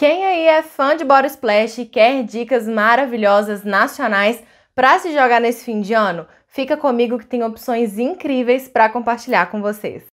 Quem aí é fã de Body Splash e quer dicas maravilhosas nacionais para se jogar nesse fim de ano? Fica comigo que tem opções incríveis para compartilhar com vocês.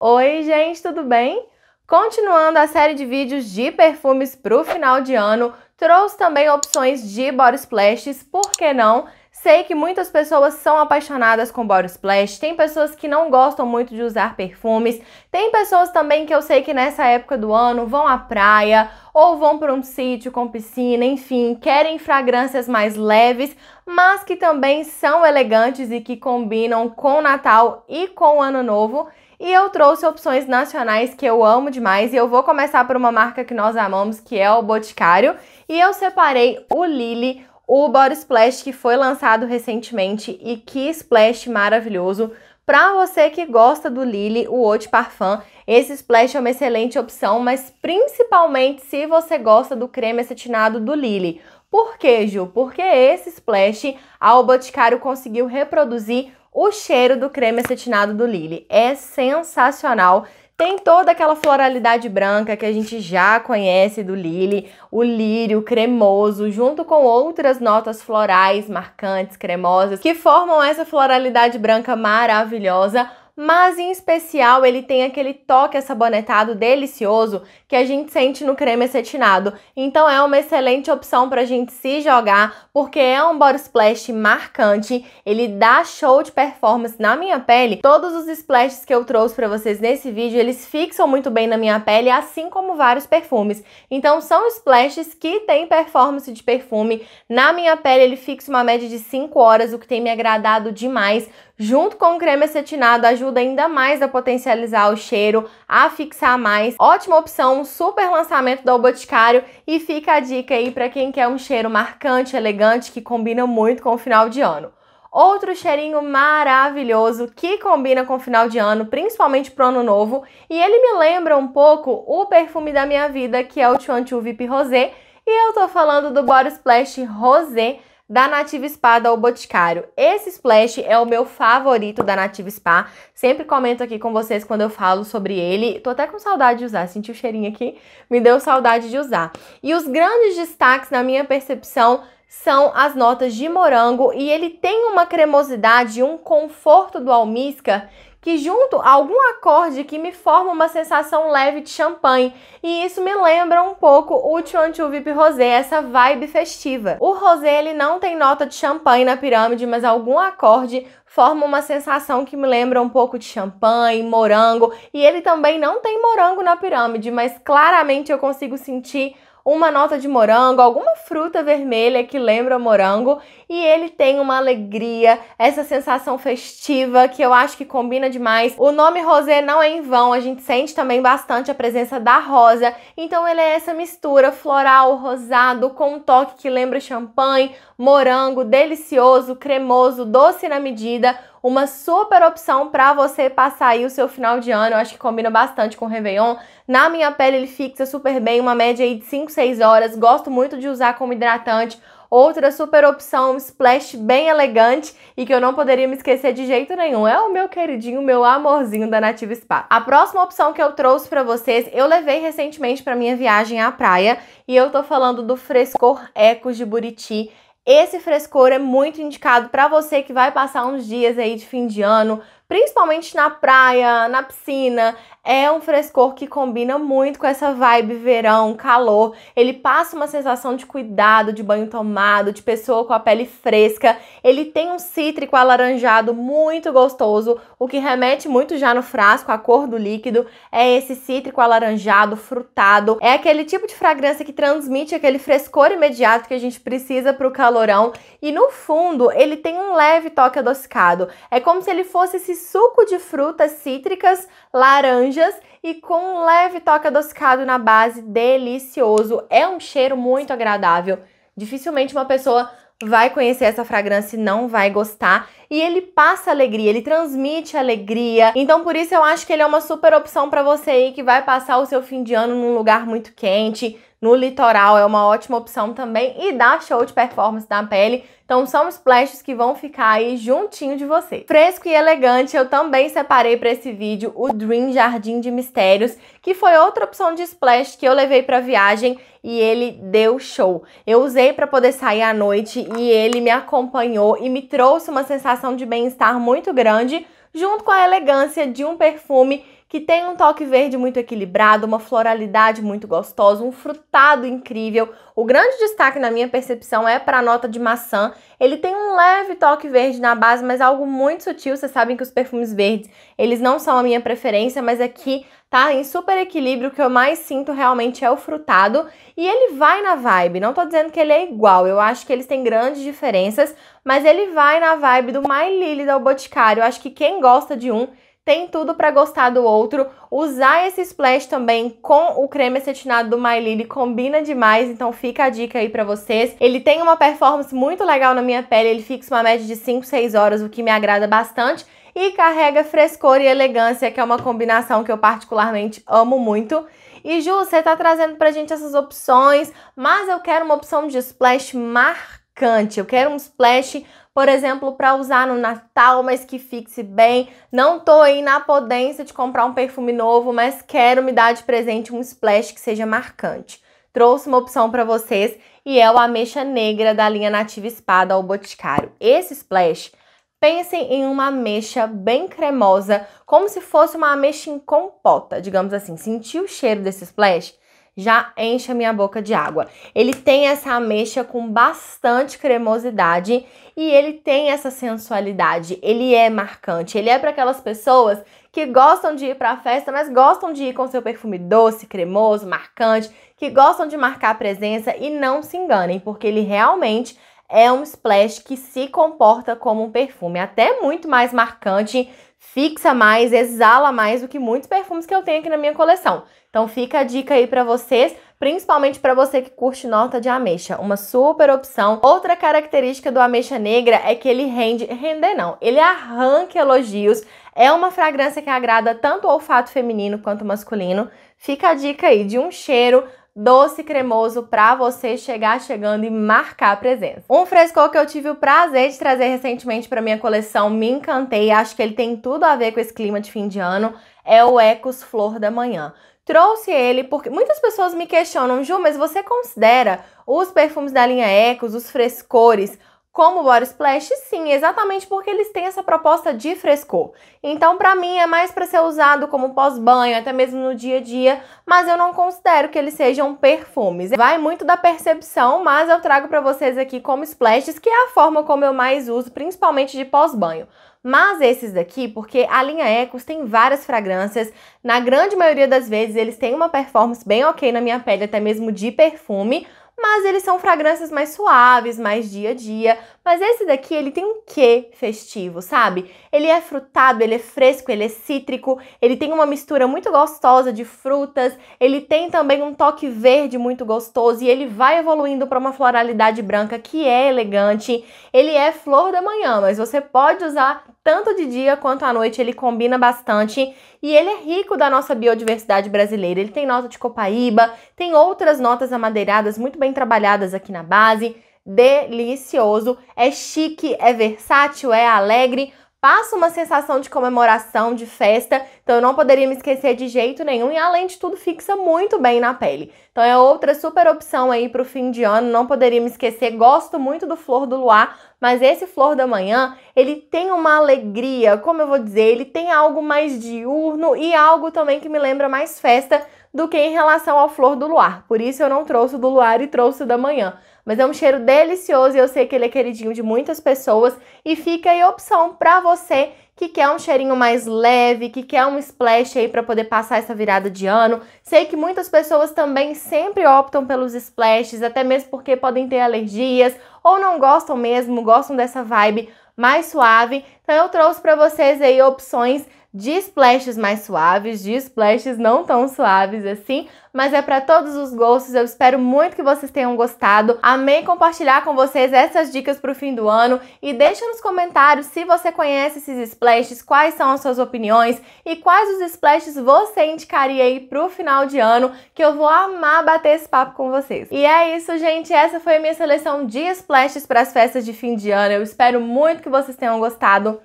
Oi, gente, tudo bem? Continuando a série de vídeos de perfumes para o final de ano, trouxe também opções de body splashes, por que não? Sei que muitas pessoas são apaixonadas com body splash, tem pessoas que não gostam muito de usar perfumes, tem pessoas também que eu sei que nessa época do ano vão à praia ou vão para um sítio com piscina, enfim, querem fragrâncias mais leves, mas que também são elegantes e que combinam com o Natal e com o Ano Novo. E eu trouxe opções nacionais que eu amo demais e eu vou começar por uma marca que nós amamos, que é o Boticário, e eu separei o Lily o Body Splash que foi lançado recentemente e que splash maravilhoso. Para você que gosta do Lily, o Eau Parfum, esse splash é uma excelente opção, mas principalmente se você gosta do creme acetinado do Lily. Por quê, Ju? Porque esse splash, a Boticário conseguiu reproduzir o cheiro do creme acetinado do Lily. É sensacional. Tem toda aquela floralidade branca que a gente já conhece do Lily, o lírio cremoso, junto com outras notas florais marcantes, cremosas, que formam essa floralidade branca maravilhosa mas em especial ele tem aquele toque sabonetado delicioso que a gente sente no creme acetinado. Então é uma excelente opção para a gente se jogar, porque é um body splash marcante, ele dá show de performance na minha pele. Todos os splashes que eu trouxe para vocês nesse vídeo, eles fixam muito bem na minha pele, assim como vários perfumes. Então são splashes que têm performance de perfume. Na minha pele ele fixa uma média de 5 horas, o que tem me agradado demais junto com o creme acetinado, ajuda ainda mais a potencializar o cheiro, a fixar mais. Ótima opção, um super lançamento do Boticário e fica a dica aí para quem quer um cheiro marcante, elegante, que combina muito com o final de ano. Outro cheirinho maravilhoso que combina com o final de ano, principalmente pro ano novo, e ele me lembra um pouco o perfume da minha vida, que é o Chuanchu Vip Rosé, e eu tô falando do Body Splash Rosé da Nativa Spa da O Boticário. Esse splash é o meu favorito da Nativa Spa. Sempre comento aqui com vocês quando eu falo sobre ele. Tô até com saudade de usar, senti o cheirinho aqui, me deu saudade de usar. E os grandes destaques na minha percepção são as notas de morango e ele tem uma cremosidade e um conforto do almíscar que junto a algum acorde que me forma uma sensação leve de champanhe. E isso me lembra um pouco o Chuanchu Vip Rosé, essa vibe festiva. O rosé ele não tem nota de champanhe na pirâmide, mas algum acorde forma uma sensação que me lembra um pouco de champanhe, morango, e ele também não tem morango na pirâmide, mas claramente eu consigo sentir uma nota de morango, alguma fruta vermelha que lembra morango e ele tem uma alegria, essa sensação festiva que eu acho que combina demais. O nome rosé não é em vão, a gente sente também bastante a presença da rosa, então ele é essa mistura floral, rosado, com um toque que lembra champanhe, morango, delicioso, cremoso, doce na medida, uma super opção para você passar aí o seu final de ano. Eu acho que combina bastante com o Réveillon. Na minha pele ele fixa super bem, uma média aí de 5, 6 horas. Gosto muito de usar como hidratante. Outra super opção, um splash bem elegante e que eu não poderia me esquecer de jeito nenhum, é o meu queridinho, meu amorzinho da Nativa Spa. A próxima opção que eu trouxe para vocês, eu levei recentemente para minha viagem à praia e eu tô falando do Frescor Ecos de Buriti. Esse frescor é muito indicado para você que vai passar uns dias aí de fim de ano principalmente na praia, na piscina. É um frescor que combina muito com essa vibe verão, calor. Ele passa uma sensação de cuidado, de banho tomado, de pessoa com a pele fresca. Ele tem um cítrico alaranjado muito gostoso, o que remete muito já no frasco, a cor do líquido. É esse cítrico alaranjado, frutado. É aquele tipo de fragrância que transmite aquele frescor imediato que a gente precisa para o calorão. E no fundo, ele tem um leve toque adocicado. É como se ele fosse se suco de frutas cítricas, laranjas e com um leve toque adocicado na base, delicioso. É um cheiro muito agradável. Dificilmente uma pessoa vai conhecer essa fragrância e não vai gostar. E ele passa alegria, ele transmite alegria. Então por isso eu acho que ele é uma super opção para você aí que vai passar o seu fim de ano num lugar muito quente, no litoral é uma ótima opção também e dá show de performance na pele. Então são splashes que vão ficar aí juntinho de você. Fresco e elegante, eu também separei para esse vídeo o Dream Jardim de Mistérios, que foi outra opção de splash que eu levei para viagem e ele deu show. Eu usei para poder sair à noite e ele me acompanhou e me trouxe uma sensação de bem-estar muito grande, junto com a elegância de um perfume que tem um toque verde muito equilibrado, uma floralidade muito gostosa, um frutado incrível. O grande destaque na minha percepção é para a nota de maçã. Ele tem um leve toque verde na base, mas algo muito sutil. Vocês sabem que os perfumes verdes, eles não são a minha preferência, mas aqui tá em super equilíbrio. O que eu mais sinto realmente é o frutado e ele vai na vibe. Não tô dizendo que ele é igual, eu acho que eles têm grandes diferenças, mas ele vai na vibe do My Lily da Boticário. Eu acho que quem gosta de um tem tudo para gostar do outro. Usar esse splash também com o creme acetinado do My Lily combina demais, então fica a dica aí para vocês. Ele tem uma performance muito legal na minha pele, ele fixa uma média de 5, 6 horas, o que me agrada bastante. E carrega frescor e elegância, que é uma combinação que eu particularmente amo muito. E Ju, você tá trazendo pra gente essas opções, mas eu quero uma opção de splash marcada marcante. Eu quero um splash, por exemplo, para usar no Natal, mas que fixe bem. Não tô aí na podência de comprar um perfume novo, mas quero me dar de presente um splash que seja marcante. Trouxe uma opção para vocês e é o ameixa negra da linha Nativa Espada ao Boticário. Esse splash Pensem em uma ameixa bem cremosa, como se fosse uma ameixa em compota, digamos assim. Sentiu o cheiro desse splash? já enche a minha boca de água. Ele tem essa ameixa com bastante cremosidade e ele tem essa sensualidade. Ele é marcante. Ele é para aquelas pessoas que gostam de ir para a festa, mas gostam de ir com seu perfume doce, cremoso, marcante, que gostam de marcar presença e não se enganem, porque ele realmente é um splash que se comporta como um perfume, até muito mais marcante fixa mais, exala mais do que muitos perfumes que eu tenho aqui na minha coleção. Então fica a dica aí para vocês, principalmente para você que curte nota de ameixa, uma super opção. Outra característica do ameixa negra é que ele rende, render não, ele arranca elogios, é uma fragrância que agrada tanto o olfato feminino quanto masculino. Fica a dica aí de um cheiro doce cremoso para você chegar chegando e marcar a presença. Um frescor que eu tive o prazer de trazer recentemente para minha coleção, me encantei, acho que ele tem tudo a ver com esse clima de fim de ano, é o Ecos Flor da Manhã. Trouxe ele porque muitas pessoas me questionam, Ju, mas você considera os perfumes da linha Ecos, os frescores, como o Body Splash, sim, exatamente porque eles têm essa proposta de frescor. Então, para mim, é mais para ser usado como pós-banho, até mesmo no dia a dia, mas eu não considero que eles sejam perfumes. Vai muito da percepção, mas eu trago para vocês aqui como splashes, que é a forma como eu mais uso, principalmente de pós-banho. Mas esses daqui, porque a linha Ecos tem várias fragrâncias, na grande maioria das vezes eles têm uma performance bem ok na minha pele, até mesmo de perfume, mas eles são fragrâncias mais suaves, mais dia a dia. Mas esse daqui, ele tem um quê festivo, sabe? Ele é frutado, ele é fresco, ele é cítrico, ele tem uma mistura muito gostosa de frutas, ele tem também um toque verde muito gostoso e ele vai evoluindo para uma floralidade branca que é elegante. Ele é flor da manhã, mas você pode usar tanto de dia quanto à noite ele combina bastante e ele é rico da nossa biodiversidade brasileira. Ele tem nota de copaíba, tem outras notas amadeiradas muito bem trabalhadas aqui na base. Delicioso, é chique, é versátil, é alegre, passa uma sensação de comemoração, de festa, então eu não poderia me esquecer de jeito nenhum e além de tudo fixa muito bem na pele. Então é outra super opção aí para o fim de ano, não poderia me esquecer. Gosto muito do Flor do Luar, mas esse flor da manhã, ele tem uma alegria, como eu vou dizer, ele tem algo mais diurno e algo também que me lembra mais festa do que em relação ao flor do luar. Por isso eu não trouxe do luar e trouxe da manhã. Mas é um cheiro delicioso e eu sei que ele é queridinho de muitas pessoas e fica aí opção para você que quer um cheirinho mais leve, que quer um splash aí para poder passar essa virada de ano. Sei que muitas pessoas também sempre optam pelos splashes, até mesmo porque podem ter alergias ou não gostam mesmo, gostam dessa vibe mais suave. Então eu trouxe para vocês aí opções de splashes mais suaves, de splashes não tão suaves assim, mas é para todos os gostos. Eu espero muito que vocês tenham gostado. Amei compartilhar com vocês essas dicas para o fim do ano e deixa nos comentários se você conhece esses splashes, quais são as suas opiniões e quais os splashes você indicaria aí para o final de ano, que eu vou amar bater esse papo com vocês. E é isso, gente, essa foi a minha seleção de splashes para as festas de fim de ano. Eu espero muito que vocês tenham gostado.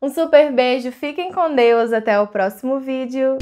Um super beijo, fiquem com Deus, até o próximo vídeo.